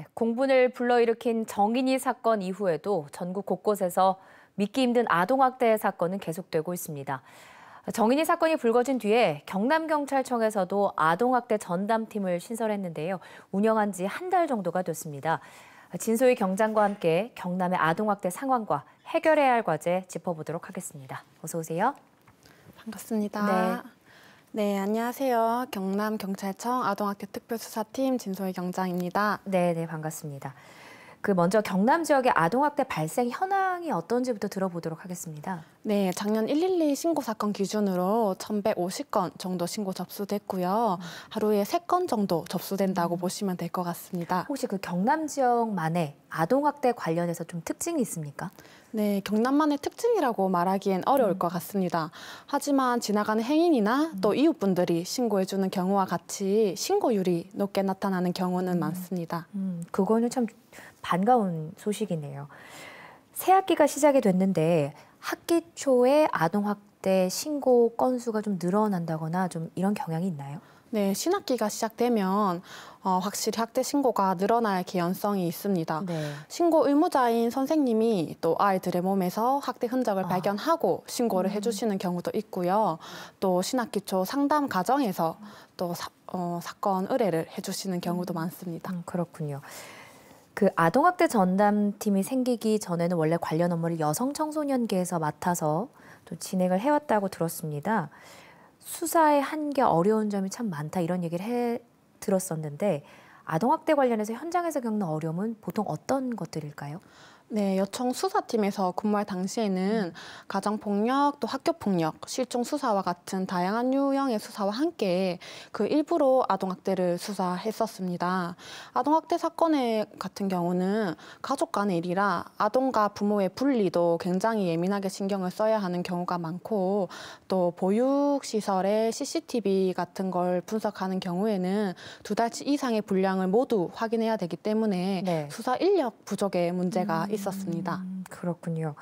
네, 공분을 불러일으킨 정인이 사건 이후에도 전국 곳곳에서 믿기 힘든 아동학대 사건은 계속되고 있습니다. 정인이 사건이 불거진 뒤에 경남경찰청에서도 아동학대 전담팀을 신설했는데요. 운영한 지 한 달 정도가 됐습니다. 진소희 경장과 함께 경남의 아동학대 상황과 해결해야 할 과제 짚어보도록 하겠습니다. 어서 오세요. 반갑습니다. 네. 네, 안녕하세요. 경남 경찰청 아동학교 특별수사팀 진소희 경장입니다. 네, 네, 반갑습니다. 그 먼저 경남 지역의 아동학대 발생 현황이 어떤지부터 들어보도록 하겠습니다. 네, 작년 112 신고 사건 기준으로 1,150건 정도 신고 접수됐고요. 하루에 3건 정도 접수된다고 음. 보시면 될 것 같습니다. 혹시 그 경남 지역만의 아동학대 관련해서 좀 특징이 있습니까? 네, 경남만의 특징이라고 말하기엔 어려울 음. 것 같습니다. 하지만 지나가는 행인이나 또 음. 이웃분들이 신고해주는 경우와 같이 신고율이 높게 나타나는 경우는 많습니다. 음, 그거는 참 반가운 소식이네요. 새 학기가 시작이 됐는데 학기 초에 아동 학대 신고 건수가 좀 늘어난다거나 좀 이런 경향이 있나요? 네, 신학기가 시작되면 어, 확실히 학대 신고가 늘어날 개연성이 있습니다. 네. 신고 의무자인 선생님이 또 아이들의 몸에서 학대 흔적을 아. 발견하고 신고를 음. 해주시는 경우도 있고요. 또 신학기 초 상담 과정에서 또 사, 어, 사건 의뢰를 해주시는 경우도 음. 많습니다. 음, 그렇군요. 그 아동학대 전담팀이 생기기 전에는 원래 관련 업무를 여성 청소년계에서 맡아서 또 진행을 해왔다고 들었습니다. 수사에 한계 어려운 점이 참 많다 이런 얘기를 해 들었었는데 아동학대 관련해서 현장에서 겪는 어려움은 보통 어떤 것들일까요? 네, 여청 수사팀에서 근무할 당시에는 가정 폭력 또 학교 폭력, 실종 수사와 같은 다양한 유형의 수사와 함께 그 일부로 아동 학대를 수사했었습니다. 아동 학대 사건의 같은 경우는 가족 간의 일이라 아동과 부모의 분리도 굉장히 예민하게 신경을 써야 하는 경우가 많고 또 보육 시설의 CCTV 같은 걸 분석하는 경우에는 두 달치 이상의 분량을 모두 확인해야 되기 때문에 네. 수사 인력 부족의 문제가 음. 있었습니다. 음, 그렇군요.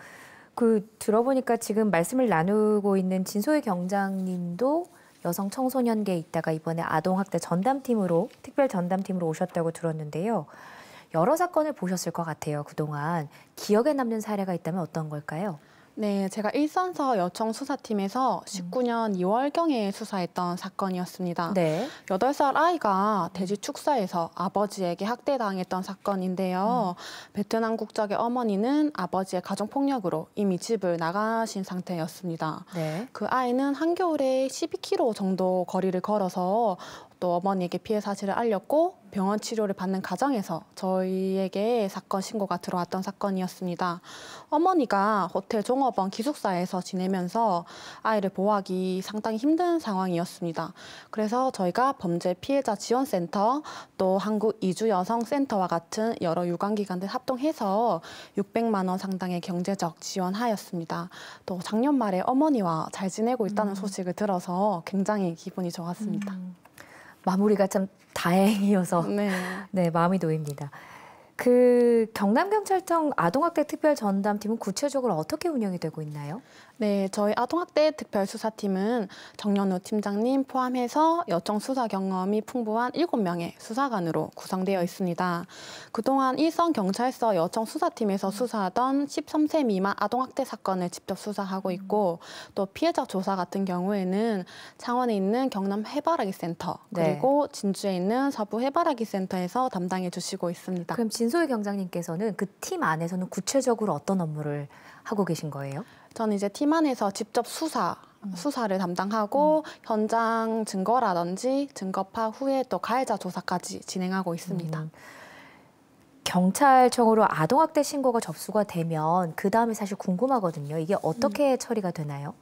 그 들어보니까 지금 말씀을 나누고 있는 진소희 경장님도 여성 청소년계에 있다가 이번에 아동학대 전담팀으로 특별 전담팀으로 오셨다고 들었는데요. 여러 사건을 보셨을 것 같아요. 그동안 기억에 남는 사례가 있다면 어떤 걸까요? 네, 제가 일선서 여청 수사팀에서 19년 2월경에 수사했던 사건이었습니다. 네. 8살 아이가 돼지 축사에서 아버지에게 학대당했던 사건인데요. 음. 베트남 국적의 어머니는 아버지의 가정폭력으로 이미 집을 나가신 상태였습니다. 네. 그 아이는 한겨울에 12km 정도 거리를 걸어서 또 어머니에게 피해 사실을 알렸고 병원 치료를 받는 과정에서 저희에게 사건 신고가 들어왔던 사건이었습니다. 어머니가 호텔 종업원 기숙사에서 지내면서 아이를 보호하기 상당히 힘든 상황이었습니다. 그래서 저희가 범죄 피해자 지원센터 또 한국 이주 여성 센터와 같은 여러 유관 기관들 합동해서 600만 원 상당의 경제적 지원하였습니다. 또 작년 말에 어머니와 잘 지내고 있다는 음. 소식을 들어서 굉장히 기분이 좋았습니다. 음. 마무리가 참 다행이어서 네, 네 마음이 놓입니다. 그 경남경찰청 아동학대 특별전담팀은 구체적으로 어떻게 운영이 되고 있나요? 네, 저희 아동학대 특별수사팀은 정연우 팀장님 포함해서 여청 수사 경험이 풍부한 7명의 수사관으로 구성되어 있습니다. 그동안 일선경찰서 여청 수사팀에서 수사하던 13세 미만 아동학대 사건을 직접 수사하고 있고 또 피해자 조사 같은 경우에는 창원에 있는 경남 해바라기 센터 네. 그리고 진주에 있는 서부 해바라기 센터에서 담당해 주시고 있습니다. 그럼 진 진소희 경장님께서는 그 팀 안에서는 구체적으로 어떤 업무를 하고 계신 거예요? 저는 이제 팀 안에서 직접 수사 음. 수사를 담당하고 음. 현장 증거라든지 증거 파후에 또 가해자 조사까지 진행하고 있습니다. 음. 경찰청으로 아동학대 신고가 접수가 되면 그 다음에 사실 궁금하거든요. 이게 어떻게 음. 처리가 되나요?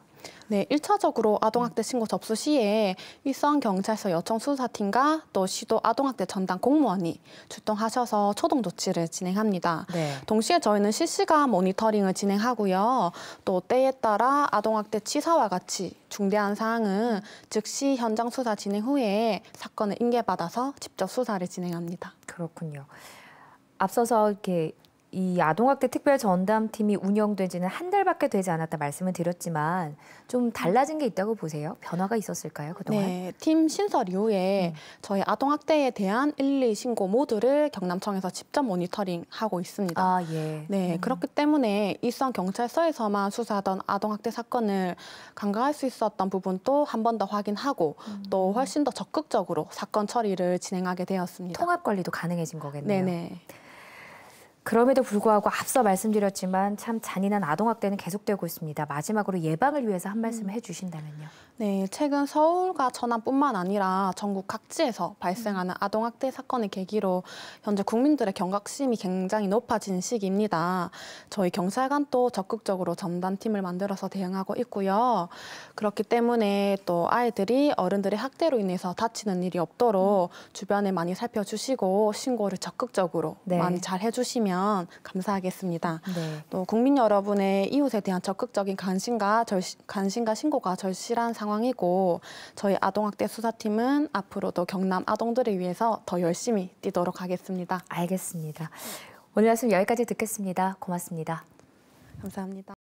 네, 1차적으로 아동학대 신고 접수 시에 일선경찰서 여청수사팀과또 시도 아동학대 전담 공무원이 출동하셔서 초동 조치를 진행합니다. 네. 동시에 저희는 실시간 모니터링을 진행하고요. 또 때에 따라 아동학대 치사와 같이 중대한 사항은 즉시 현장 수사 진행 후에 사건을 인계받아서 직접 수사를 진행합니다. 그렇군요. 앞서서 이렇게 이 아동학대 특별 전담팀이 운영된 지는 한 달밖에 되지 않았다 말씀을 드렸지만 좀 달라진 게 있다고 보세요? 변화가 있었을까요, 그동안? 네, 팀 신설 이후에 음. 저희 아동학대에 대한 112 신고 모두를 경남청에서 직접 모니터링하고 있습니다. 아, 예. 네, 음. 그렇기 때문에 일선 경찰서에서만 수사하던 아동학대 사건을 간과할 수 있었던 부분도 한 번 더 확인하고 음. 또 훨씬 더 적극적으로 사건 처리를 진행하게 되었습니다. 통합 관리도 가능해진 거겠네요. 네네. 네. 그럼에도 불구하고 앞서 말씀드렸지만 참 잔인한 아동학대는 계속되고 있습니다. 마지막으로 예방을 위해서 한 말씀 음. 해주신다면요. 네, 최근 서울과 전남뿐만 아니라 전국 각지에서 발생하는 음. 아동학대 사건을 계기로 현재 국민들의 경각심이 굉장히 높아진 시기입니다. 저희 경찰관도 적극적으로 전담팀을 만들어서 대응하고 있고요. 그렇기 때문에 또 아이들이 어른들의 학대로 인해서 다치는 일이 없도록 음. 주변에 많이 살펴주시고 신고를 적극적으로 네. 많이 잘 해주시면 주시면 감사하겠습니다. 네. 또 국민 여러분의 이웃에 대한 적극적인 관심과 절시, 관심과 신고가 절실한 상황이고 저희 아동학대 수사팀은 앞으로도 경남 아동들을 위해서 더 열심히 뛰도록 하겠습니다. 알겠습니다. 오늘 말씀 여기까지 듣겠습니다. 고맙습니다. 감사합니다.